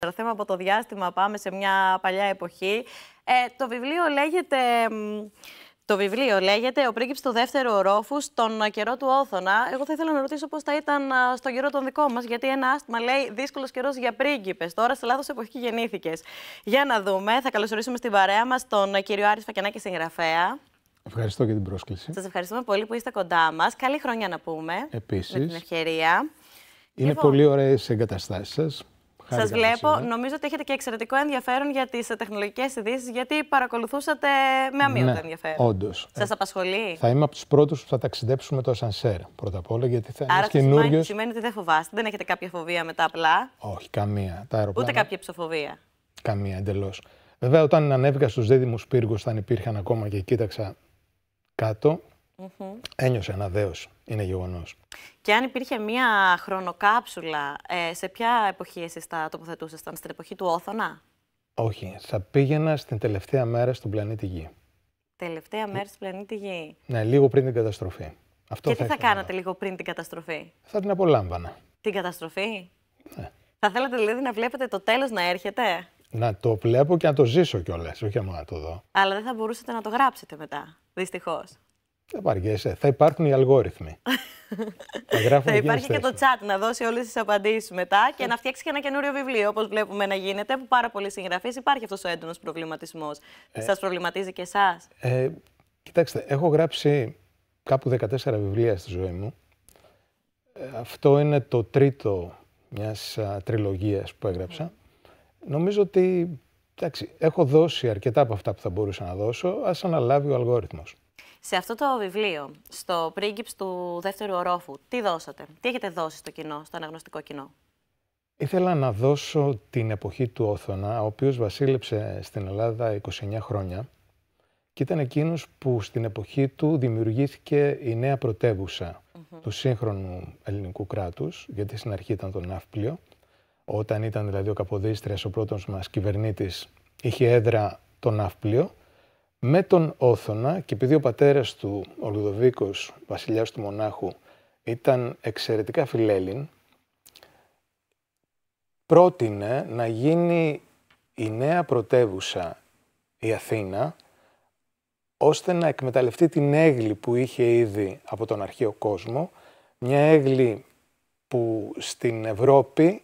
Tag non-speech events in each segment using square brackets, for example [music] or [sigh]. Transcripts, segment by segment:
Το θέμα από το διάστημα πάμε σε μια παλιά εποχή. Ε, το βιβλίο λέγεται... Το βιβλίο λέγεται «Ο πρίγκιπς του δεύτερου ορόφου στον καιρό του Όθωνα». Εγώ θα ήθελα να ρωτήσω πώς θα ήταν στον καιρό τον δικό μας, γιατί ένα άστμα λέει «δύσκολος καιρός για πρίγκιπες». Τώρα σε λάθος εποχή γεννήθηκες. Για να δούμε. Θα καλωσορίσουμε στην παρέα μας τον κύριο Άρης Φακιανάκη, συγγραφέα. Ευχαριστώ για την πρόσκληση. Σας ευχαριστούμε πολύ που είστε κοντά μας. Καλή χρονιά να πούμε. Επίσης. Με την ευκαιρία. Είναι λοιπόν... πολύ ωραίες εγκαταστάσεις σας. Σα βλέπω. Νομίζω ότι έχετε και εξαιρετικό ενδιαφέρον για τις τεχνολογικές ειδήσεις, γιατί παρακολουθούσατε με αμύωτο ναι, ενδιαφέρον. Όντως. Σας ε, απασχολεί. Θα είμαι από τους πρώτους που θα ταξιδέψουμε το ασανσέρ πρώτα απ' όλα, γιατί θα είναι καινούριος. Σημαίνει, σημαίνει ότι δεν φοβάστε, δεν έχετε κάποια φοβία μετά απλά. Όχι, καμία. Τα αεροπλάνα... Ούτε κάποια ψοφοβία. Καμία, εντελώς. Βέβαια, όταν ανέβηκα στους δίδυμους πύργους, όταν υπήρχαν ακόμα και κοίταξα κάτω, Mm-hmm. Ένιωσε ένα δέος. είναι γεγονός. Και αν υπήρχε μία χρονοκάψουλα, ε, σε ποια εποχή εσείς τα τοποθετούσασταν, στην εποχή του Όθωνα? Όχι, θα πήγαινα στην τελευταία μέρα στον πλανήτη Γη. Τελευταία μέρα στον πλανήτη Γη. Ναι, λίγο πριν την καταστροφή. Αυτό και τι θα, κάνατε λίγο πριν την καταστροφή. Θα την απολάμβανα. Την καταστροφή. Ναι. Θα θέλατε δηλαδή να βλέπετε το τέλος να έρχεται. Να το βλέπω και να το ζήσω κιόλας, όχι να το δω. Αλλά δεν θα μπορούσατε να το γράψετε μετά, δυστυχώς. Θα υπάρχουν οι αλγόριθμοι. [laughs] θα, θα υπάρχει και το chat να δώσει όλες τις απαντήσεις μετά και να φτιάξει και ένα καινούριο βιβλίο, όπως βλέπουμε να γίνεται, που πάρα πολλοί συγγραφείς υπάρχει αυτός ο έντονος προβληματισμός. Ε, Σας προβληματίζει και εσάς. Ε, κοιτάξτε, έχω γράψει κάπου 14 βιβλία στη ζωή μου. Ε, αυτό είναι το τρίτο μιας τριλογίας που έγραψα. Mm. Νομίζω ότι εντάξει, έχω δώσει αρκετά από αυτά που θα μπορούσα να δώσω, Ας αναλάβει ο αλγόριθμος. Σε αυτό το βιβλίο, στο πρίγκιπς του δεύτερου ορόφου, τι δώσατε, τι έχετε δώσει στο κοινό, στο αναγνωστικό κοινό. Ήθελα να δώσω την εποχή του Όθωνα, ο οποίος βασίλεψε στην Ελλάδα 29 χρόνια και ήταν εκείνος που στην εποχή του δημιουργήθηκε η νέα πρωτεύουσα του σύγχρονου ελληνικού κράτους, γιατί στην αρχή ήταν το Ναύπλιο, όταν ήταν δηλαδή ο Καποδίστριας ο πρώτος μας κυβερνήτης, είχε έδρα το Ναύπλιο με τον Όθωνα και επειδή ο πατέρας του, ο Λουδοβίκος, βασιλιάς του Μονάχου, ήταν εξαιρετικά φιλέλλην, πρότεινε να γίνει η νέα πρωτεύουσα η Αθήνα, ώστε να εκμεταλλευτεί την έγκλη που είχε ήδη από τον αρχαίο κόσμο, μια έγκλη που στην Ευρώπη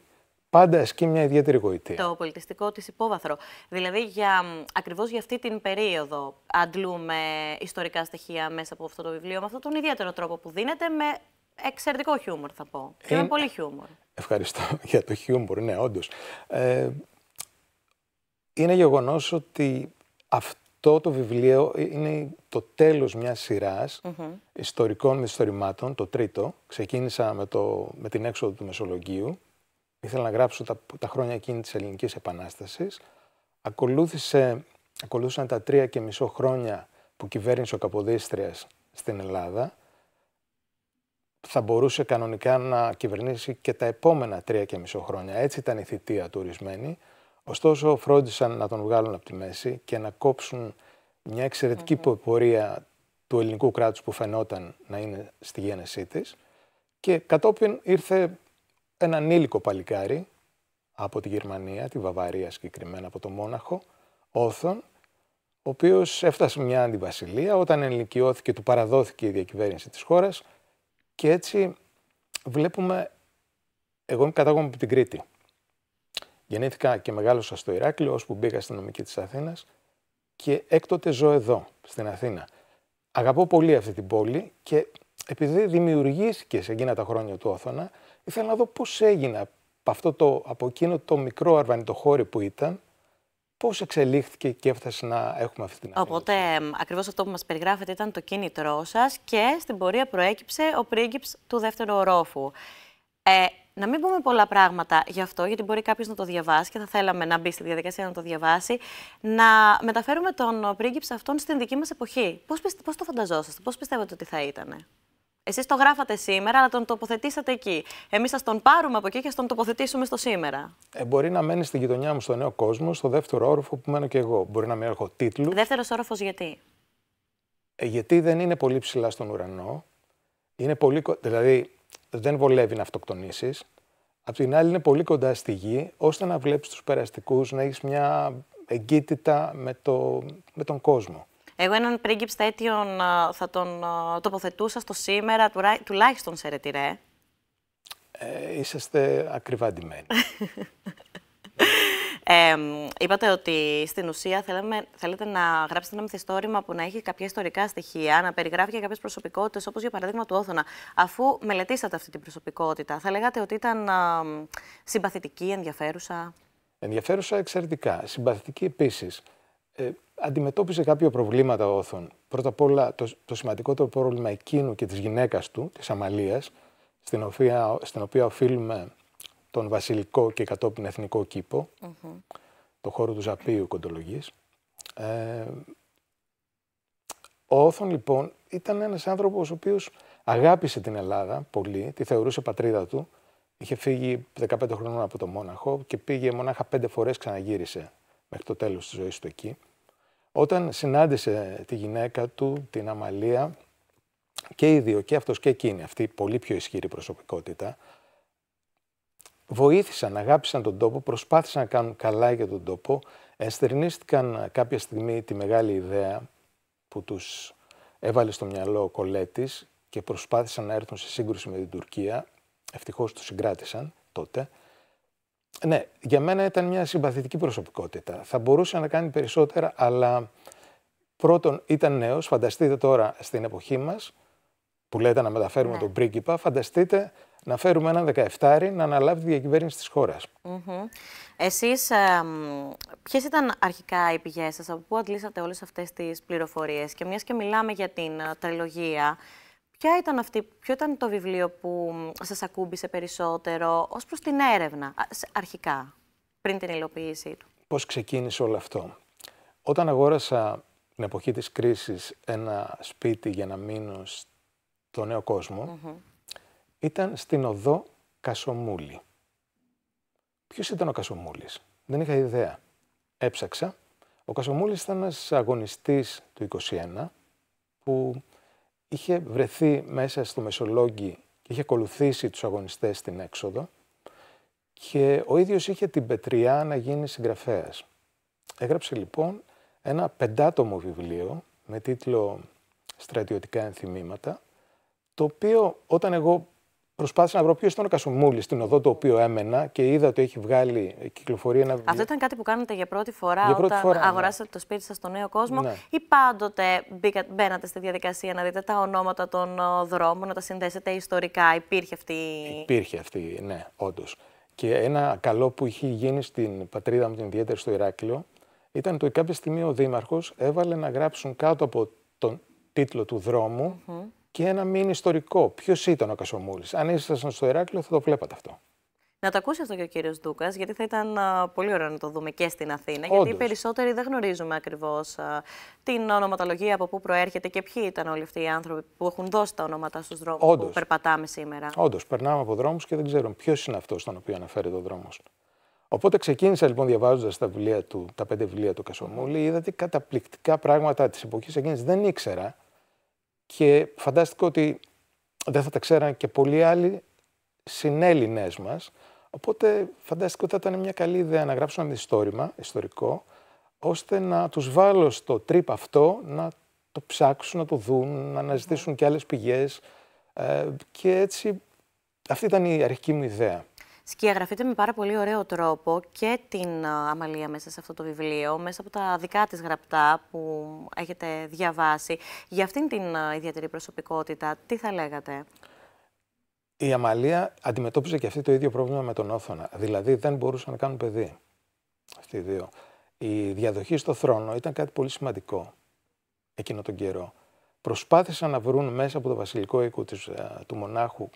πάντα ασκεί μια ιδιαίτερη γοητεία. Το πολιτιστικό της υπόβαθρο. Δηλαδή, για, ακριβώς για αυτή την περίοδο αντλούμε ιστορικά στοιχεία μέσα από αυτό το βιβλίο, με αυτόν τον ιδιαίτερο τρόπο που δίνεται, με εξαιρετικό χιούμορ, θα πω. Και με πολύ χιούμορ. Ευχαριστώ [laughs] για το χιούμορ, ναι, όντως. Ε, είναι γεγονός ότι αυτό το βιβλίο είναι το τέλος μιας σειράς ιστορικών μυθιστορημάτων, το τρίτο. Ξεκίνησα με, το, με την έξοδο του Μεσολογγίου, ήθελα να γράψω τα, τα χρόνια εκείνη της Ελληνικής Επανάστασης. Ακολούθησε, ακολούθησαν τα τρία και μισό χρόνια που κυβέρνησε ο Καποδίστριας στην Ελλάδα. Θα μπορούσε κανονικά να κυβερνήσει και τα επόμενα τρία και μισό χρόνια. Έτσι ήταν η θητεία του ορισμένη. Ωστόσο φρόντισαν να τον βγάλουν από τη μέση και να κόψουν μια εξαιρετική πορεία του ελληνικού κράτους που φαινόταν να είναι στη γέννησή της. Και κατόπιν ήρθε ένα ανήλικο παλικάρι από τη Γερμανία, τη Βαβαρία συγκεκριμένα, από το Μόναχο, Όθων, ο οποίος έφτασε μια αντιβασιλεία όταν ενηλικιώθηκε, του παραδόθηκε η διακυβέρνηση της χώρας και έτσι βλέπουμε. Εγώ είμαι κατάγομαι από την Κρήτη. Γεννήθηκα και μεγάλωσα στο Ηράκλειο, ώσπου μπήκα στην νομική της Αθήνας και έκτοτε ζω εδώ, στην Αθήνα. Αγαπώ πολύ αυτή την πόλη και επειδή δημιουργήθηκε σε εκείνα τα χρόνια του Όθωνα, ήθελα να δω πώς έγινε από, αυτό το, από εκείνο το μικρό αρβανιτοχώρι που ήταν, πώς εξελίχθηκε και έφτασε να έχουμε αυτή την ανάγκη. Οπότε, ακριβώς αυτό που μας περιγράφετε ήταν το κίνητρό σας και στην πορεία προέκυψε ο πρίγκιψ του δεύτερου ορόφου. Ε, να μην πούμε πολλά πράγματα γι' αυτό, γιατί μπορεί κάποιος να το διαβάσει και θα θέλαμε να μπει στη διαδικασία να το διαβάσει. Να μεταφέρουμε τον πρίγκιψ αυτόν στην δική μας εποχή. Πώς πώς το φανταζόσαστε, πώς πιστεύετε ότι θα ήταν. Εσείς το γράφατε σήμερα, αλλά τον τοποθετήσατε εκεί. Εμείς θα τον πάρουμε από εκεί και θα τον τοποθετήσουμε στο σήμερα. Ε, μπορεί να μένει στη γειτονιά μου, στο νέο κόσμο, στο δεύτερο όροφο που μένω και εγώ. Μπορεί να μην έχω τίτλου. Δεύτερος όροφος γιατί. Ε, γιατί δεν είναι πολύ ψηλά στον ουρανό. Είναι πολύ, δηλαδή δεν βολεύει να αυτοκτονήσεις. Απ' την άλλη είναι πολύ κοντά στη γη, ώστε να βλέπεις τους περαστικούς, να έχεις μια εγκύτητα με, το, με τον κόσμο. Εγώ έναν πρίγκιπ τέτοιον θα τον τοποθετούσα στο σήμερα, τουλάχιστον σε ρετυρέ. Ε, είσαστε ακριβά ντυμένοι. [laughs] Ε, είπατε ότι στην ουσία θέλαμε, θέλετε να γράψετε ένα μυθιστόρημα που να έχει κάποια ιστορικά στοιχεία, να περιγράφει και κάποιες προσωπικότητες, όπως για παράδειγμα του Όθωνα. Αφού μελετήσατε αυτή την προσωπικότητα, θα λέγατε ότι ήταν συμπαθητική, ενδιαφέρουσα. Ενδιαφέρουσα εξαιρετικά. Συμπαθητική επίσης ε, αντιμετώπισε κάποια προβλήματα ο Όθων. Πρώτα απ' όλα το, το σημαντικότερο πρόβλημα εκείνου και της γυναίκας του, της Αμαλίας, στην οποία, στην οποία οφείλουμε τον βασιλικό και κατόπιν εθνικό κήπο, mm το χώρο του Ζαπίου Κοντολογής. Ε, ο Όθων λοιπόν ήταν ένας άνθρωπος ο οποίος αγάπησε την Ελλάδα πολύ, τη θεωρούσε πατρίδα του, είχε φύγει 15 χρονών από το Μόναχο και πήγε μονάχα πέντε φορές ξαναγύρισε μέχρι το τέλος της ζωής του εκεί, όταν συνάντησε τη γυναίκα του, την Αμαλία, και οι δύο, και αυτός και εκείνη, αυτή η πολύ πιο ισχυρή προσωπικότητα, βοήθησαν, αγάπησαν τον τόπο, προσπάθησαν να κάνουν καλά για τον τόπο, ενστερνίστηκαν κάποια στιγμή τη μεγάλη ιδέα που τους έβαλε στο μυαλό ο Κολέτης και προσπάθησαν να έρθουν σε σύγκρουση με την Τουρκία. Ευτυχώς τους συγκράτησαν τότε. Ναι, για μένα ήταν μια συμπαθητική προσωπικότητα. Θα μπορούσε να κάνει περισσότερα, αλλά πρώτον ήταν νέος. Φανταστείτε τώρα στην εποχή μας, που λέτε να μεταφέρουμε ναι. τον πρίγκιπα, φανταστείτε να φέρουμε έναν 17 να αναλάβει τη διακυβέρνηση της χώρας. Mm-hmm. Εσείς, ήταν αρχικά οι πηγές σας, από πού αντλήσατε όλες αυτές τις πληροφορίες και μιας και μιλάμε για την ε, τριλογία. Ποια ήταν αυτή, ποιο ήταν το βιβλίο που σας ακούμπησε περισσότερο ως προς την έρευνα αρχικά, πριν την υλοποίησή του. Πώς ξεκίνησε όλο αυτό. Όταν αγόρασα την εποχή της κρίσης ένα σπίτι για να μείνω στο νέο κόσμο, ήταν στην οδό Κασομούλη. Ποιος ήταν ο Κασομούλης. Δεν είχα ιδέα. Έψαξα. Ο Κασομούλης ήταν ένας αγωνιστής του 21 που είχε βρεθεί μέσα στο Μεσολόγγι και είχε ακολουθήσει τους αγωνιστές στην έξοδο και ο ίδιος είχε την πετριά να γίνει συγγραφέας. Έγραψε λοιπόν ένα πεντάτομο βιβλίο με τίτλο «Στρατιωτικά ενθυμήματα» το οποίο όταν εγώ Προσπάθησα να βρω ποιος ήταν ο Κασουμούλη στην οδό το οποίο έμενα και είδα ότι έχει βγάλει ε, κυκλοφορία ένα βιβλίο. Αυτό ήταν κάτι που κάνετε για πρώτη φορά για πρώτη όταν ναι. αγοράσατε ναι. το σπίτι σας στον νέο κόσμο, ναι. ή πάντοτε μπήκα, μπαίνατε στη διαδικασία να δείτε τα ονόματα των ε, δρόμων, να τα συνδέσετε ιστορικά. Υπήρχε αυτή. Υπήρχε αυτή, ναι, όντως. Και ένα καλό που είχε γίνει στην πατρίδα μου, την ιδιαίτερη στο Ηράκλειο, ήταν ότι κάποια στιγμή ο Δήμαρχος έβαλε να γράψουν κάτω από τον τίτλο του δρόμου. Mm -hmm και ένα μήνυμα ιστορικό. Ποιος ήταν ο Κασομούλης. Αν ήσασταν στο Εράκλειο θα το βλέπατε αυτό. Να το ακούσει αυτό και ο κύριος Δούκας, γιατί θα ήταν πολύ ωραίο να το δούμε και στην Αθήνα. Γιατί οι περισσότεροι δεν γνωρίζουμε ακριβώς την ονοματολογία, από πού προέρχεται και ποιοι ήταν όλοι αυτοί οι άνθρωποι που έχουν δώσει τα ονόματα στους δρόμους που περπατάμε σήμερα. Όντως, περνάμε από δρόμους και δεν ξέρουμε ποιος είναι αυτός στον οποίο αναφέρεται ο δρόμος. Οπότε ξεκίνησα λοιπόν διαβάζοντας τα, βιβλία του, τα πέντε βιβλία του Κασομούλη, είδα καταπληκτικά πράγματα της εποχής εκείνης δεν ήξερα και φαντάστηκα ότι δεν θα τα ξέραν και πολλοί άλλοι συνέλληνες μας. Οπότε φαντάστηκα ότι θα ήταν μια καλή ιδέα να γράψω ένα ιστορήμα, ιστορικό, ώστε να τους βάλω στο τρίπ αυτό, να το ψάξουν, να το δουν, να αναζητήσουν ναι. και άλλες πηγές. Ε, και έτσι αυτή ήταν η αρχική μου ιδέα. Σκιαγραφείτε με πάρα πολύ ωραίο τρόπο και την Αμαλία μέσα σε αυτό το βιβλίο, μέσα από τα δικά της γραπτά που έχετε διαβάσει. Για αυτήν την ιδιαίτερη προσωπικότητα, τι θα λέγατε. Η Αμαλία αντιμετώπιζε και αυτή το ίδιο πρόβλημα με τον Όθωνα. Δηλαδή δεν μπορούσαν να κάνουν παιδί. Αυτοί οι δύο. Η διαδοχή στο θρόνο ήταν κάτι πολύ σημαντικό εκείνο τον καιρό. Προσπάθησαν να βρουν μέσα από το βασιλικό οίκο του μονάχου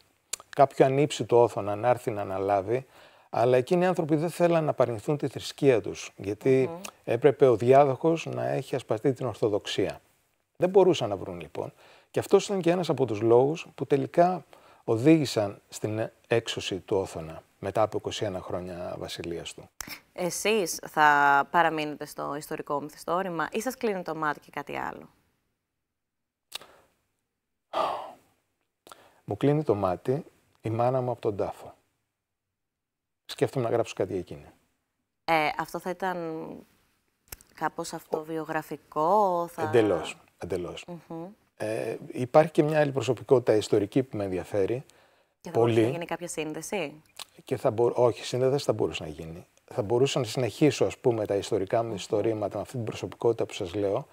κάποιο το όθωνα να έρθει να αναλάβει, αλλά εκείνοι οι άνθρωποι δεν θέλαν να παρνηθούν τη θρησκεία τους, γιατι έπρεπε ο διάδοχος να έχει ασπαστεί την Ορθοδοξία. Δεν μπορούσαν να βρουν λοιπόν. Και αυτός ήταν και ένας από τους λόγους που τελικά οδήγησαν στην έξωση του Όθωνα μετά από 21 χρόνια βασιλείας του. Εσείς θα παραμείνετε στο ιστορικό μυθιστόρημα ή σας κλείνει το μάτι και κάτι άλλο. Μου κλείνει το μάτι η μάνα μου από τον τάφο. Σκέφτομαι να γράψω κάτι εκείνη. Ε, αυτό θα ήταν κάπως αυτοβιογραφικό. Θα... Εντελώς. εντελώς. Mm -hmm. ε, υπάρχει και μια άλλη προσωπικότητα ιστορική που με ενδιαφέρει. Και θα πολύ. μπορούσε να γίνει κάποια σύνδεση. Και θα μπο... Όχι, σύνδεση θα μπορούσε να γίνει. Θα μπορούσα να συνεχίσω, ας πούμε, τα ιστορικά μου ιστορήματα με αυτή την προσωπικότητα που σας λέω,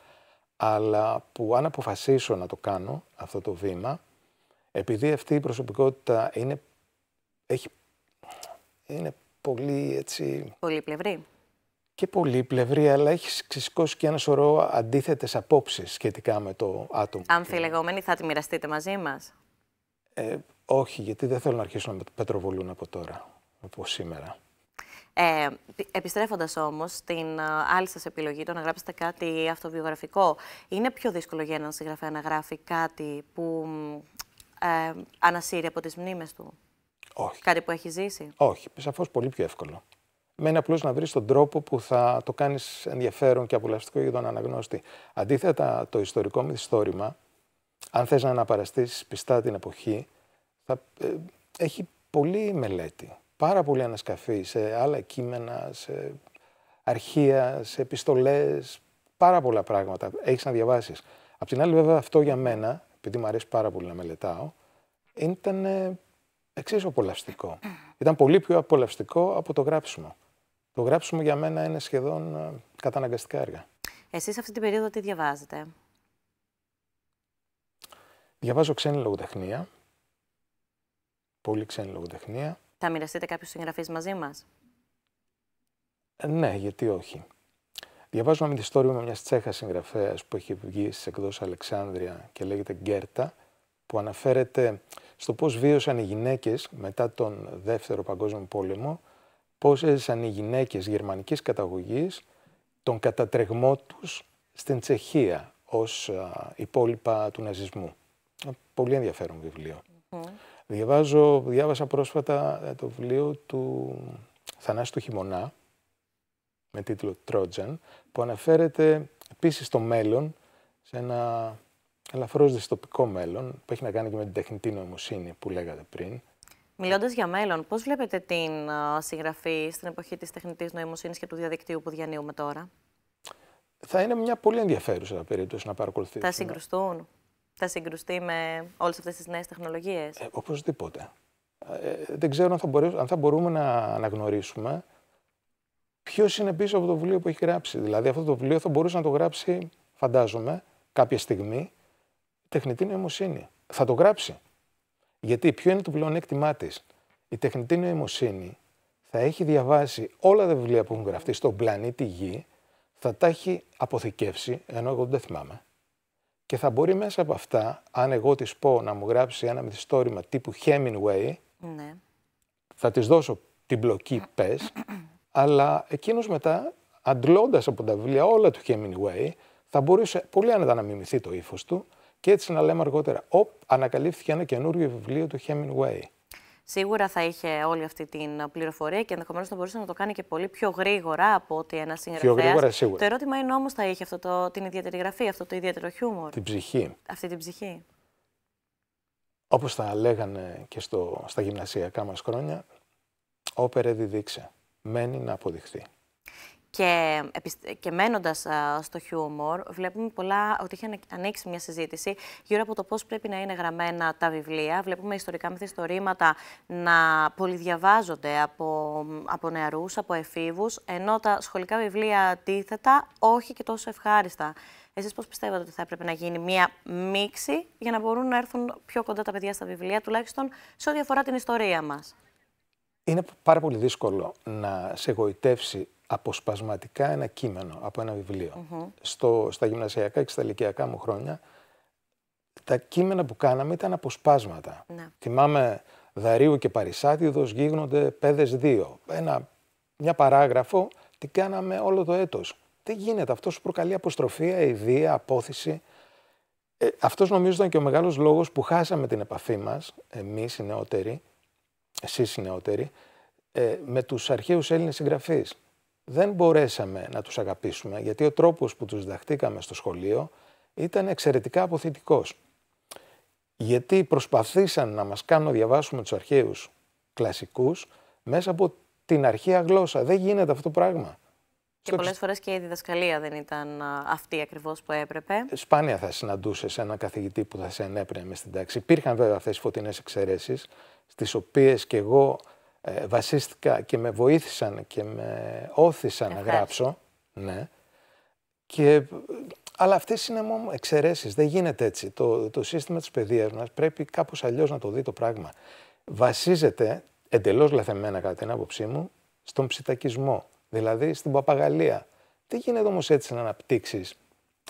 αλλά που αν αποφασίσω να το κάνω αυτό το βήμα, επειδή αυτή η προσωπικότητα είναι, έχει, είναι πολύ έτσι... Πολύπλευρη. Και πολύπλευρη, αλλά έχει ξεσηκώσει και ένα σωρό αντίθετες απόψεις σχετικά με το άτομο. Αν φιλεγόμενοι θα τη μοιραστείτε μαζί μας. Ε, όχι, γιατί δεν θέλω να αρχίσω να πετροβολούν από τώρα, από σήμερα. Ε, επιστρέφοντας όμως στην ε, άλλη σας επιλογή, το να γράψετε κάτι αυτοβιογραφικό, είναι πιο δύσκολο για έναν συγγραφέα να γράφει κάτι που ε, ανασύρει από τις μνήμες του. Όχι. Κάτι που έχει ζήσει. Όχι, σαφώς πολύ πιο εύκολο. Μένει απλώς να βρεις τον τρόπο που θα το κάνεις ενδιαφέρον και απολαυστικό για τον αναγνώστη. Αντίθετα, το ιστορικό μυθιστόρημα, αν θες να αναπαραστήσει πιστά την εποχή, θα, ε, έχει πολλή μελέτη. Πάρα πολύ ανασκαφή σε άλλα κείμενα, σε αρχεία, σε επιστολές. Πάρα πολλά πράγματα έχεις να διαβάσεις. Απ' την άλλη, βέβαια, αυτό για μένα επειδή μου αρέσει πάρα πολύ να μελετάω, ήταν εξίσου απολαυστικό. Ήταν πολύ πιο απολαυστικό από το γράψιμο. Το γράψιμο για μένα είναι σχεδόν ε, καταναγκαστικά έργα. Εσείς αυτή την περίοδο τι διαβάζετε? Διαβάζω ξένη λογοτεχνία. Πολύ ξένη λογοτεχνία. Θα μοιραστείτε κάποιου συγγραφείς μαζί μας? Ε, ναι, γιατί όχι. Διαβάζω ένα με μιας Τσέχας συγγραφέας που έχει βγει στις εκδόσεις Αλεξάνδρεια και λέγεται Γκέρτα, που αναφέρεται στο πώς βίωσαν οι γυναίκες μετά τον Δεύτερο Παγκόσμιο Πόλεμο, πώς έζησαν οι γυναίκες γερμανικής καταγωγής τον κατατρεγμό τους στην Τσεχία ως υπόλοιπα του ναζισμού. Ε, πολύ ενδιαφέρον Διαβάζω, διάβασα πρόσφατα ε, το βιβλίο του Θανάση του Χειμωνά, με τίτλο Trojan, που αναφέρεται επίσης στο μέλλον, σε ένα ελαφρώς δυστοπικό μέλλον, που έχει να κάνει και με την τεχνητή νοημοσύνη που λέγατε πριν. Μιλώντας για μέλλον, πώς βλέπετε την συγγραφή στην εποχή της τεχνητής νοημοσύνης και του διαδικτύου που διανύουμε τώρα. Θα είναι μια πολύ ενδιαφέρουσα περίπτωση να παρακολουθήσουμε. Θα συγκρουστούν. Θα συγκρουστεί με όλες αυτές τις νέες τεχνολογίες. Ε, οπωσδήποτε. Ε, δεν ξέρω αν θα, αν θα μπορούμε να αναγνωρίσουμε ποιος είναι πίσω από το βιβλίο που έχει γράψει. Δηλαδή, αυτό το βιβλίο θα μπορούσε να το γράψει, φαντάζομαι, κάποια στιγμή η τεχνητή νοημοσύνη. Θα το γράψει. Γιατί ποιο είναι το πλεονέκτημά της. Η τεχνητή νοημοσύνη θα έχει διαβάσει όλα τα βιβλία που έχουν γραφτεί στον πλανήτη Γη, θα τα έχει αποθηκεύσει, ενώ εγώ δεν τα θυμάμαι. Και θα μπορεί μέσα από αυτά, αν εγώ της πω να μου γράψει ένα μυθιστόρημα τύπου Hemingway, ναι. θα της δώσω την μπλοκή, πες αλλά εκείνος μετά, αντλώντας από τα βιβλία όλα του Hemingway, θα μπορούσε πολύ άνετα να μιμηθεί το ύφος του και έτσι να λέμε αργότερα: Οπ, ανακαλύφθηκε ένα καινούριο βιβλίο του Hemingway. Σίγουρα θα είχε όλη αυτή την πληροφορία και ενδεχομένως θα μπορούσε να το κάνει και πολύ πιο γρήγορα από ότι ένας συγγραφέας. Πιο γρήγορα, σίγουρα. Το ερώτημα είναι όμως, θα είχε αυτό το, την ιδιαίτερη γραφή, αυτό το ιδιαίτερο χιούμορ. Την ψυχή. Αυτή την ψυχή. Όπως θα λέγανε και στο, στα γυμνασιακά μας χρόνια, όπερε διδείξε μένει να αποδειχθεί. Και, και μένοντας στο χιούμορ, βλέπουμε πολλά ότι έχει ανοίξει μια συζήτηση γύρω από το πώς πρέπει να είναι γραμμένα τα βιβλία. Βλέπουμε ιστορικά μυθιστορήματα να πολυδιαβάζονται από, από νεαρούς, από εφήβους, ενώ τα σχολικά βιβλία αντίθετα όχι και τόσο ευχάριστα. Εσείς πώς πιστεύετε ότι θα έπρεπε να γίνει μια μίξη για να μπορούν να έρθουν πιο κοντά τα παιδιά στα βιβλία, τουλάχιστον σε ό,τι αφορά την ιστορία μας. Είναι πάρα πολύ δύσκολο να σε γοητεύσει αποσπασματικά ένα κείμενο από ένα Στο, στα γυμνασιακά και στα ηλικιακά μου χρόνια, τα κείμενα που κάναμε ήταν αποσπάσματα. Ναι. Θυμάμαι Δαρίου και Παρισάτιδος γίγνονται πέδες δύο. Ένα, μια παράγραφο τι κάναμε όλο το έτος. Τι γίνεται, αυτός σου προκαλεί αποστροφία, ιδία, απόθυση. Ε, αυτός νομίζω ήταν και ο μεγάλος λόγος που χάσαμε την επαφή μας, εμείς οι νεότεροι, εσείς οι νεότεροι, ε, με τους αρχαίους Έλληνες συγγραφείς. Δεν μπορέσαμε να τους αγαπήσουμε, γιατί ο τρόπος που τους διδαχτήκαμε στο σχολείο ήταν εξαιρετικά αποθητικός. Γιατί προσπαθήσαν να μας κάνουν να διαβάσουμε τους αρχαίους κλασικούς μέσα από την αρχαία γλώσσα. Δεν γίνεται αυτό το πράγμα. Και πολλές φορές και η διδασκαλία δεν ήταν αυτή ακριβώς που έπρεπε. Ε, σπάνια θα συναντούσες έναν καθηγητή που θα σε με στην τάξη. Υπήρχαν βέβαια αυτές τι φωτεινές εξαιρέσεις, στις οποίες και εγώ ε, βασίστηκα και με βοήθησαν και με όθησαν να γράψω. Ναι. Και, αλλά αυτές είναι μόνο εξαιρέσεις. Δεν γίνεται έτσι. Το, το σύστημα της παιδείας μας πρέπει κάπως αλλιώς να το δει το πράγμα. Βασίζεται εντελώς λαθεμένα κατά την άποψή μου στον ψητακισμό, δηλαδή στην παπαγαλία. Τι γίνεται όμως έτσι να αναπτύξεις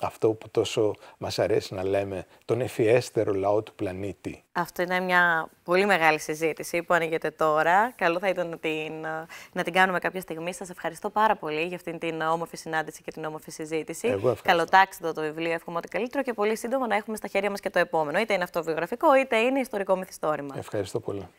αυτό που τόσο μας αρέσει να λέμε, τον εφιέστερο λαό του πλανήτη. Αυτό είναι μια πολύ μεγάλη συζήτηση που ανοίγεται τώρα. Καλό θα ήταν να την, να την κάνουμε κάποια στιγμή. Σας ευχαριστώ πάρα πολύ για αυτήν την όμορφη συνάντηση και την όμορφη συζήτηση. Εγώ Καλοτάξιδο το βιβλίο, εύχομαι ό,τι καλύτερο και πολύ σύντομα να έχουμε στα χέρια μας και το επόμενο. Είτε είναι αυτοβιογραφικό, είτε είναι ιστορικό μυθιστόρημα. Ευχαριστώ πολύ.